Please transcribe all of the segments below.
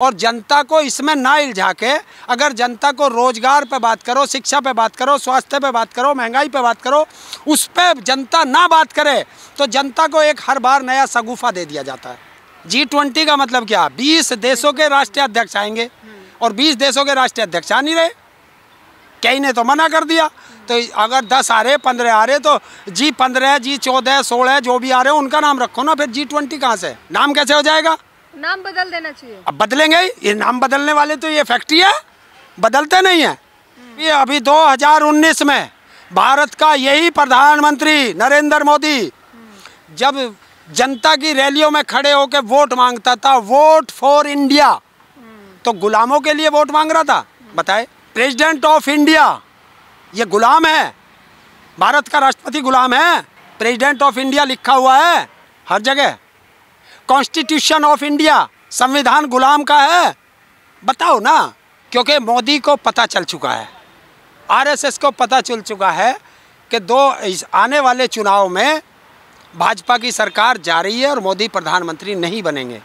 और जनता को इसमें ना इलझा के अगर जनता को रोजगार पे बात करो शिक्षा पे बात करो स्वास्थ्य पे बात करो महंगाई पे बात करो उस पर जनता ना बात करे तो जनता को एक हर बार नया सगुफा दे दिया जाता है जी ट्वेंटी का मतलब क्या बीस देशों के राष्ट्रीय अध्यक्ष आएंगे और बीस देशों के राष्ट्रीय अध्यक्ष आ नहीं रहे कई ने तो मना कर दिया तो अगर दस आ रहे पंद्रह आ रहे तो जी पंद्रह जी चौदह सोलह जो भी आ रहे हो उनका नाम रखो ना फिर जी ट्वेंटी कहाँ से नाम कैसे हो जाएगा नाम बदल देना चाहिए अब बदलेंगे ये नाम बदलने वाले तो ये फैक्ट्री है बदलते नहीं है हम्म। ये अभी 2019 में भारत का यही प्रधानमंत्री नरेंद्र मोदी हम्म। जब जनता की रैलियों में खड़े होकर वोट मांगता था वोट फॉर इंडिया हम्म। तो गुलामों के लिए वोट मांग रहा था बताए प्रेसिडेंट ऑफ इंडिया ये गुलाम है भारत का राष्ट्रपति गुलाम है प्रेसिडेंट ऑफ इंडिया लिखा हुआ है हर जगह कॉन्स्टिट्यूशन ऑफ इंडिया संविधान गुलाम का है बताओ ना क्योंकि मोदी को पता चल चुका है आरएसएस को पता चल चुका है कि दो इस आने वाले चुनाव में भाजपा की सरकार जा रही है और मोदी प्रधानमंत्री नहीं बनेंगे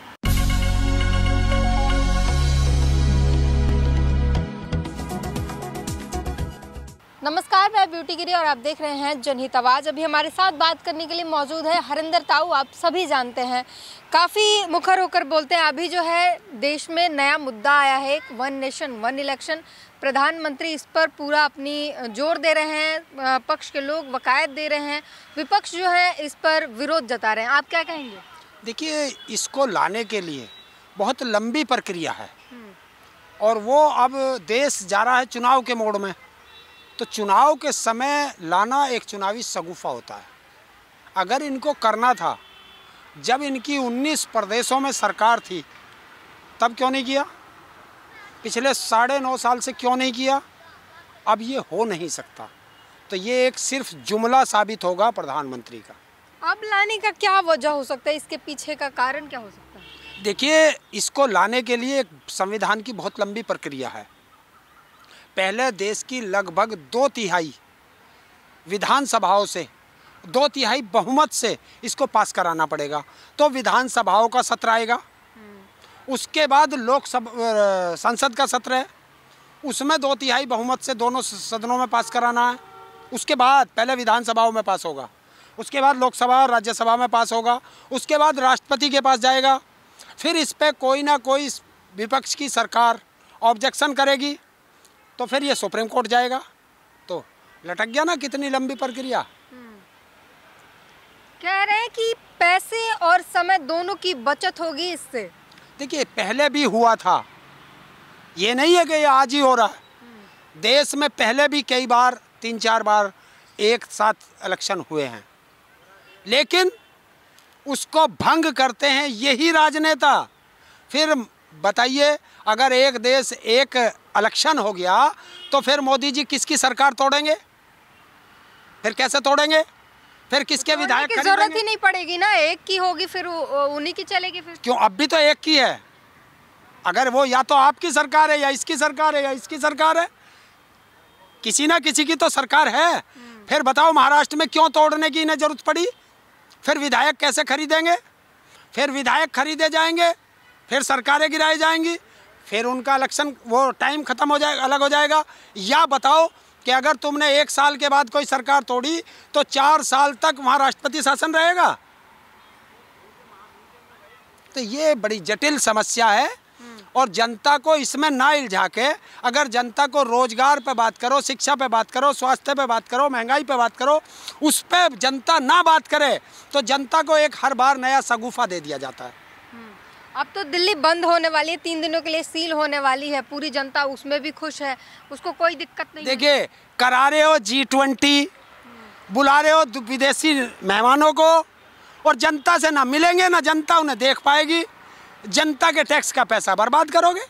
नमस्कार मैं ब्यूटी गिरी और आप देख रहे हैं जनहित आवाज अभी हमारे साथ बात करने के लिए मौजूद है हरिंदर ताऊ आप सभी जानते हैं काफ़ी मुखर होकर बोलते हैं अभी जो है देश में नया मुद्दा आया है एक वन नेशन वन इलेक्शन प्रधानमंत्री इस पर पूरा अपनी जोर दे रहे हैं पक्ष के लोग वकायत दे रहे हैं विपक्ष जो है इस पर विरोध जता रहे हैं आप क्या कहेंगे देखिए इसको लाने के लिए बहुत लंबी प्रक्रिया है हम्म। और वो अब देश जा रहा है चुनाव के मोड़ में तो चुनाव के समय लाना एक चुनावी सगुफा होता है अगर इनको करना था जब इनकी 19 प्रदेशों में सरकार थी तब क्यों नहीं किया पिछले साढ़े नौ साल से क्यों नहीं किया अब ये हो नहीं सकता तो ये एक सिर्फ जुमला साबित होगा प्रधानमंत्री का अब लाने का क्या वजह हो सकता है इसके पीछे का कारण क्या हो सकता है देखिए इसको लाने के लिए एक संविधान की बहुत लंबी प्रक्रिया है पहले देश की लगभग दो तिहाई विधानसभाओं से दो तिहाई बहुमत से इसको पास कराना पड़ेगा तो विधानसभाओं का सत्र आएगा हम्म। उसके बाद लोकसभा संसद का सत्र है उसमें दो तिहाई बहुमत से दोनों सदनों में पास कराना है उसके बाद पहले विधानसभाओं में पास होगा उसके बाद लोकसभा और राज्यसभा में पास होगा उसके बाद राष्ट्रपति के पास जाएगा फिर इस पर कोई ना कोई विपक्ष की सरकार ऑब्जेक्शन करेगी तो फिर ये सुप्रीम कोर्ट जाएगा तो लटक गया ना कितनी लंबी प्रक्रिया कह रहे हैं कि पैसे और समय दोनों की बचत होगी इससे देखिए पहले भी हुआ था ये नहीं है कि आज ही हो रहा है देश में पहले भी कई बार तीन चार बार एक साथ इलेक्शन हुए हैं लेकिन उसको भंग करते हैं यही राजनेता फिर बताइए अगर एक देश एक इलेक्शन हो गया तो फिर मोदी जी किसकी सरकार तोड़ेंगे फिर कैसे तोड़ेंगे फिर किसके तो विधायक की जरूरत ही नहीं पड़ेगी ना एक की होगी फिर उन्हीं की चलेगी फिर क्यों अब भी तो एक की है अगर वो या तो आपकी सरकार है या इसकी सरकार है या इसकी सरकार है किसी ना किसी की तो सरकार है हम्म। फिर बताओ महाराष्ट्र में क्यों तोड़ने की इन्हें जरूरत पड़ी फिर विधायक कैसे खरीदेंगे फिर विधायक खरीदे जाएंगे फिर सरकारें गिराई जाएंगी फिर उनका इलेक्शन वो टाइम ख़त्म हो जाएगा अलग हो जाएगा या बताओ कि अगर तुमने एक साल के बाद कोई सरकार तोड़ी तो चार साल तक वहाँ राष्ट्रपति शासन रहेगा तो ये बड़ी जटिल समस्या है और जनता को इसमें ना इलझा के अगर जनता को रोजगार पे बात करो शिक्षा पे बात करो स्वास्थ्य पे बात करो महंगाई पे बात करो उस पर जनता ना बात करे तो जनता को एक हर बार नया सगुफा दे दिया जाता है अब तो दिल्ली बंद होने वाली है तीन दिनों के लिए सील होने वाली है पूरी जनता उसमें भी खुश है उसको कोई दिक्कत नहीं देखिए करा रहे हो जी ट्वेंटी बुला रहे हो विदेशी मेहमानों को और जनता से ना मिलेंगे ना जनता उन्हें देख पाएगी जनता के टैक्स का पैसा बर्बाद करोगे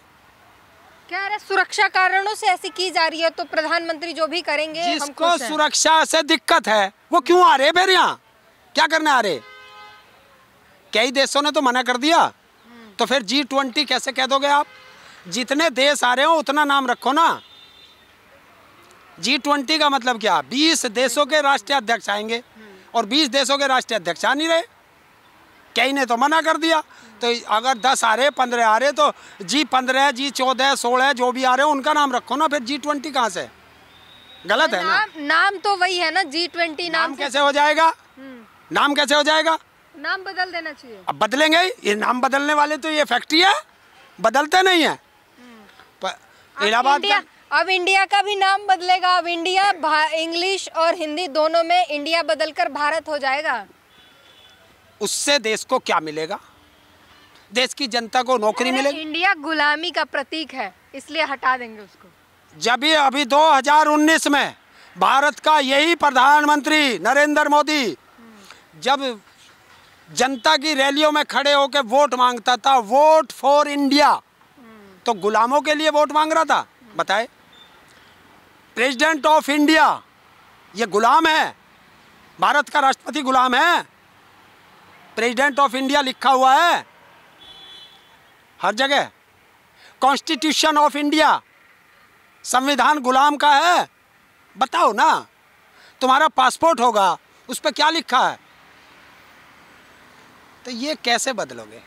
क्या रहा? सुरक्षा कारणों से ऐसी की जा रही है तो प्रधानमंत्री जो भी करेंगे जिसको सुरक्षा से दिक्कत है वो क्यों आ रहे फिर यहाँ क्या करने आ रहे कई देशों ने तो मना कर दिया तो फिर जी ट्वेंटी कैसे कह दोगे आप जितने देश आ रहे हो उतना नाम रखो ना जी ट्वेंटी का मतलब क्या बीस देशों के राष्ट्रीय अध्यक्ष आएंगे और बीस देशों के राष्ट्रीय अध्यक्ष आ नहीं रहे कई ने तो मना कर दिया तो अगर दस आ रहे पंद्रह आ रहे तो जी पंद्रह जी चौदह सोलह जो भी आ रहे हो उनका नाम रखो ना फिर जी ट्वेंटी कहाँ से गलत है ना नाम तो वही है ना जी ट्वेंटी नाम, हम्म। नाम कैसे हो जाएगा नाम कैसे हो जाएगा नाम बदल देना चाहिए अब बदलेंगे ये नाम बदलने वाले तो ये फैक्ट्री है बदलते नहीं है हम्म। इलाहाबाद अब इंडिया का भी नाम बदलेगा अब इंडिया इंग्लिश और हिंदी दोनों में इंडिया बदलकर भारत हो जाएगा उससे देश को क्या मिलेगा देश की जनता को नौकरी मिलेगी इंडिया गुलामी का प्रतीक है इसलिए हटा देंगे उसको जब ये अभी 2019 में भारत का यही प्रधानमंत्री नरेंद्र मोदी हम्म। जब जनता की रैलियों में खड़े होकर वोट मांगता था वोट फॉर इंडिया तो गुलामों के लिए वोट मांग रहा था बताए प्रेसिडेंट ऑफ इंडिया ये गुलाम है भारत का राष्ट्रपति गुलाम है प्रेसिडेंट ऑफ इंडिया लिखा हुआ है हर जगह कॉन्स्टिट्यूशन ऑफ इंडिया संविधान गुलाम का है बताओ ना तुम्हारा पासपोर्ट होगा उस पर क्या लिखा है तो ये कैसे बदलोगे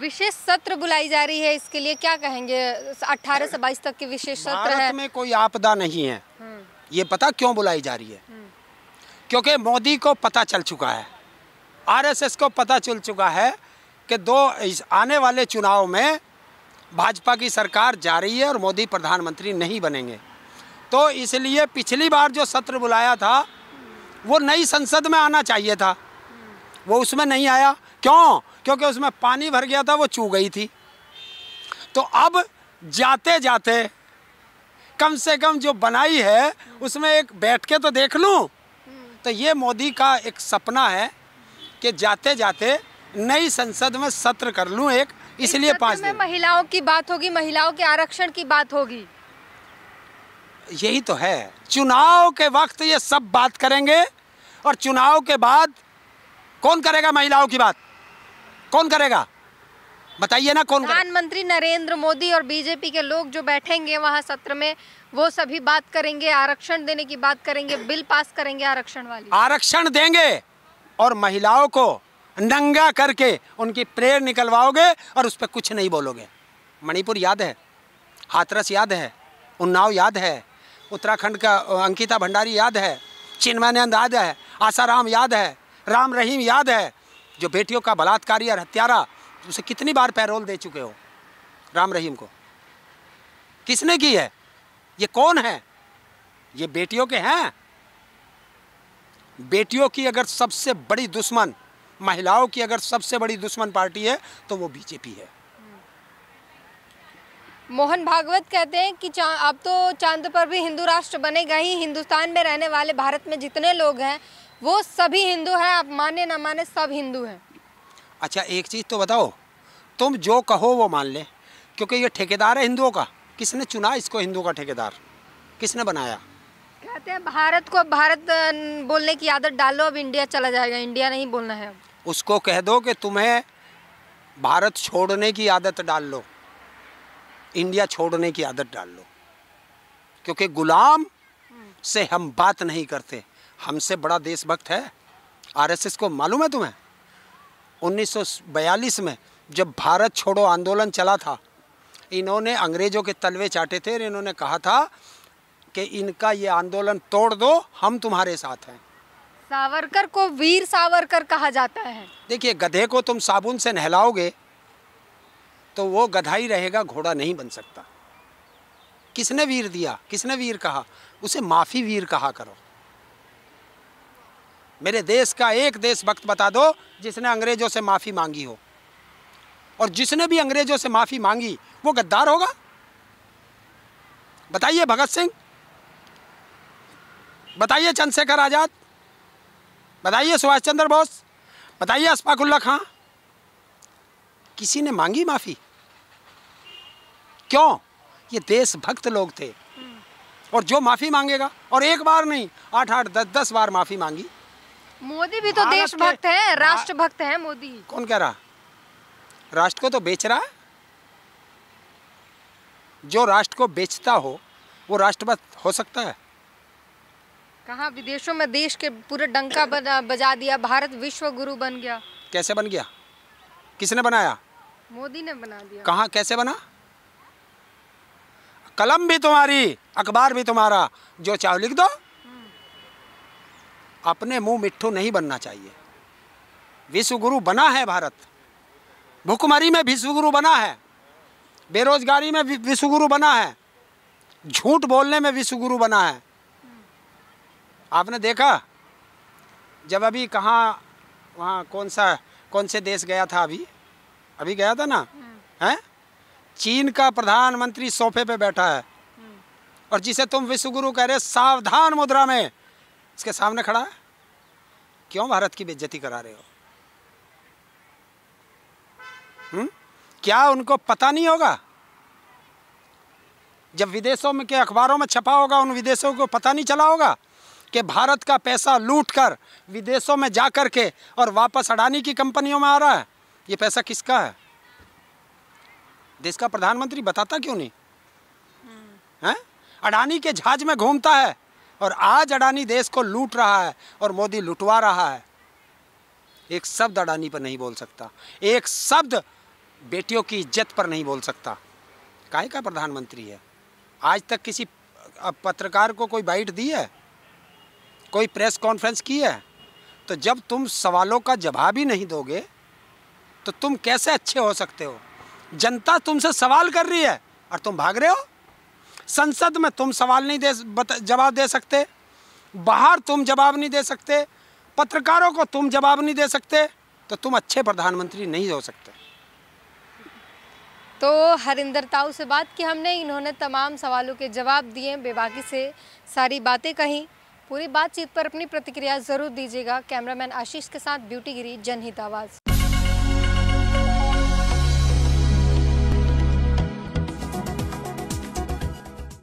विशेष सत्र बुलाई जा रही है इसके लिए क्या कहेंगे 18 से 22 तक के विशेष सत्र है में कोई आपदा नहीं है हम्म। ये पता क्यों बुलाई जा रही है हम्म। क्योंकि मोदी को पता चल चुका है आरएसएस को पता चल चुका है कि दो आने वाले चुनाव में भाजपा की सरकार जा रही है और मोदी प्रधानमंत्री नहीं बनेंगे तो इसलिए पिछली बार जो सत्र बुलाया था वो नई संसद में आना चाहिए था वो उसमें नहीं आया क्यों क्योंकि उसमें पानी भर गया था वो चू गई थी तो अब जाते जाते कम से कम जो बनाई है उसमें एक बैठ के तो देख लूँ तो ये मोदी का एक सपना है कि जाते जाते नई संसद में सत्र कर लूँ एक इसलिए पाँच में महिलाओं की बात होगी महिलाओं के आरक्षण की बात होगी यही तो है चुनाव के वक्त ये सब बात करेंगे और चुनाव के बाद कौन करेगा महिलाओं की बात कौन करेगा बताइए ना कौन प्रधानमंत्री नरेंद्र मोदी और बीजेपी के लोग जो बैठेंगे वहाँ सत्र में वो सभी बात करेंगे आरक्षण देने की बात करेंगे बिल पास करेंगे आरक्षण वाले आरक्षण देंगे और महिलाओं को नंगा करके उनकी प्रेयर निकलवाओगे और उस पर कुछ नहीं बोलोगे मणिपुर याद है हाथरस याद है उन्नाव याद है उत्तराखंड का अंकिता भंडारी याद है चिन्मयानंद याद है आसाराम याद है राम रहीम याद है जो बेटियों का बलात्कारी और हत्यारा उसे कितनी बार पैरोल दे चुके हो राम रहीम को किसने की है ये कौन है ये बेटियों के हैं बेटियों की अगर सबसे बड़ी दुश्मन महिलाओं की अगर सबसे बड़ी दुश्मन पार्टी है तो वो बीजेपी है मोहन भागवत कहते हैं कि अब तो चांद पर भी हिंदू राष्ट्र बनेगा ही हिंदुस्तान में रहने वाले भारत में जितने लोग हैं वो सभी हिंदू हैं आप माने ना माने सब हिंदू हैं अच्छा एक चीज़ तो बताओ तुम जो कहो वो मान ले क्योंकि ये ठेकेदार है हिंदुओं का किसने चुना इसको हिंदुओं का ठेकेदार किसने बनाया कहते हैं भारत को भारत बोलने की आदत डालो अब इंडिया चला जाएगा इंडिया नहीं बोलना है उसको कह दो कि तुम्हें भारत छोड़ने की आदत डाल लो इंडिया छोड़ने की आदत डाल लो क्योंकि गुलाम हम्म। से हम बात नहीं करते हमसे बड़ा देशभक्त है आरएसएस को मालूम है तुम्हें 1942 में जब भारत छोड़ो आंदोलन चला था इन्होंने अंग्रेज़ों के तलवे चाटे थे और इन्होंने कहा था कि इनका ये आंदोलन तोड़ दो हम तुम्हारे साथ हैं सावरकर को वीर सावरकर कहा जाता है देखिए गधे को तुम साबुन से नहलाओगे तो वो गधा ही रहेगा घोड़ा नहीं बन सकता किसने वीर दिया किसने वीर कहा उसे माफ़ी वीर कहा करो मेरे देश का एक देशभक्त बता दो जिसने अंग्रेज़ों से माफ़ी मांगी हो और जिसने भी अंग्रेज़ों से माफ़ी मांगी वो गद्दार होगा बताइए भगत सिंह बताइए चंद्रशेखर आज़ाद बताइए सुभाष चंद्र बोस बताइए अशफाकुल्ला खां किसी ने मांगी माफ़ी क्यों ये देशभक्त लोग थे हम्म। और जो माफ़ी मांगेगा और एक बार नहीं आठ आठ दस दस बार माफ़ी मांगी मोदी भी तो देशभक्त है राष्ट्रभक्त है मोदी कौन कह रहा राष्ट्र को तो बेच रहा है जो राष्ट्र को बेचता हो वो राष्ट्रभक्त हो सकता है कहा विदेशों में देश के पूरे डंका बजा दिया भारत विश्व गुरु बन गया कैसे बन गया किसने बनाया मोदी ने बना दिया कहा कैसे बना कलम भी तुम्हारी अखबार भी तुम्हारा जो चाहो लिख दो अपने मुंह मिट्ठू नहीं बनना चाहिए विश्वगुरु बना है भारत भुखमरी में विश्वगुरु बना है बेरोजगारी में विश्वगुरु बना है झूठ बोलने में विश्वगुरु बना है आपने देखा जब अभी कहाँ वहाँ कौन सा कौन से देश गया था अभी अभी गया था ना हाँ। हैं चीन का प्रधानमंत्री सोफे पे बैठा है हाँ। और जिसे तुम विश्वगुरु कह रहे सावधान मुद्रा में इसके सामने खड़ा है क्यों भारत की बेज्जती करा रहे हो हुँ? क्या उनको पता नहीं होगा जब विदेशों में के अखबारों में छपा होगा उन विदेशों को पता नहीं चला होगा कि भारत का पैसा लूट कर विदेशों में जा कर के और वापस अडानी की कंपनियों में आ रहा है ये पैसा किसका है देश का प्रधानमंत्री बताता क्यों नहीं हैं अडानी के झाज में घूमता है और आज अडानी देश को लूट रहा है और मोदी लुटवा रहा है एक शब्द अडानी पर नहीं बोल सकता एक शब्द बेटियों की इज्जत पर नहीं बोल सकता काहे का प्रधानमंत्री है आज तक किसी पत्रकार को कोई बाइट दी है कोई प्रेस कॉन्फ्रेंस की है तो जब तुम सवालों का जवाब ही नहीं दोगे तो तुम कैसे अच्छे हो सकते हो जनता तुमसे सवाल कर रही है और तुम भाग रहे हो संसद में तुम सवाल नहीं दे जवाब दे सकते बाहर तुम जवाब नहीं दे सकते पत्रकारों को तुम जवाब नहीं दे सकते तो तुम अच्छे प्रधानमंत्री नहीं हो सकते तो हरिंदर ताऊ से बात की हमने इन्होंने तमाम सवालों के जवाब दिए बेबाकी से सारी बातें कहीं पूरी बातचीत पर अपनी प्रतिक्रिया ज़रूर दीजिएगा कैमरामैन आशीष के साथ ब्यूटी गिरी जनहित आवाज़